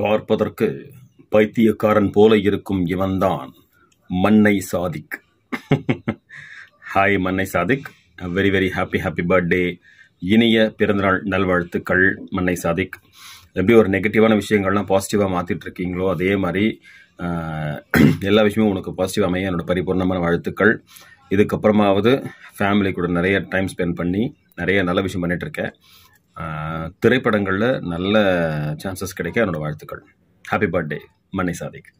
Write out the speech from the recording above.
பார்ப்பதற்கு பைத்தியக்காரன் போல இருக்கும் இவன்தான் மண்ணை Sadiq hi Mannai Sadiq very very happy happy birthday இனிய பிறந்தநாள் நல்வாழ்த்துக்கள் மண்ணை சாதிக் எப்படி ஒரு நெகட்டிவான விஷயங்கள்லாம் பாசிட்டிவாக மாற்றிட்டு இருக்கீங்களோ அதே மாதிரி எல்லா விஷயமும் உனக்கு பாசிட்டிவ் அமைய என்னோடய பரிபூர்ணமான வாழ்த்துக்கள் இதுக்கப்புறமாவது ஃபேமிலி கூட நிறைய டைம் ஸ்பெண்ட் பண்ணி நிறைய நல்ல விஷயம் பண்ணிகிட்ருக்கேன் திரைப்படங்களில் நல்ல சான்சஸ் கிடைக்க என்னோடய வாழ்த்துக்கள் ஹாப்பி பர்த்டே மன்னை சாதிக்கு